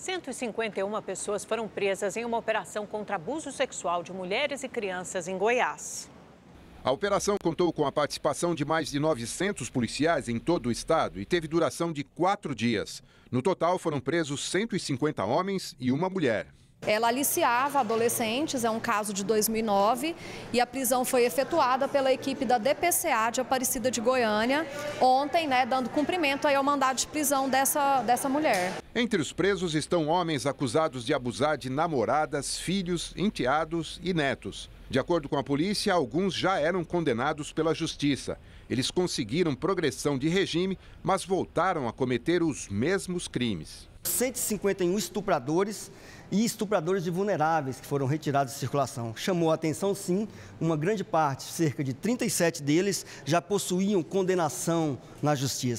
151 pessoas foram presas em uma operação contra abuso sexual de mulheres e crianças em Goiás. A operação contou com a participação de mais de 900 policiais em todo o estado e teve duração de quatro dias. No total, foram presos 150 homens e uma mulher. Ela aliciava adolescentes, é um caso de 2009, e a prisão foi efetuada pela equipe da DPCA de Aparecida de Goiânia, ontem, né, dando cumprimento aí ao mandado de prisão dessa, dessa mulher. Entre os presos estão homens acusados de abusar de namoradas, filhos, enteados e netos. De acordo com a polícia, alguns já eram condenados pela justiça. Eles conseguiram progressão de regime, mas voltaram a cometer os mesmos crimes. 151 estupradores e estupradores de vulneráveis que foram retirados de circulação. Chamou a atenção, sim, uma grande parte, cerca de 37 deles, já possuíam condenação na justiça.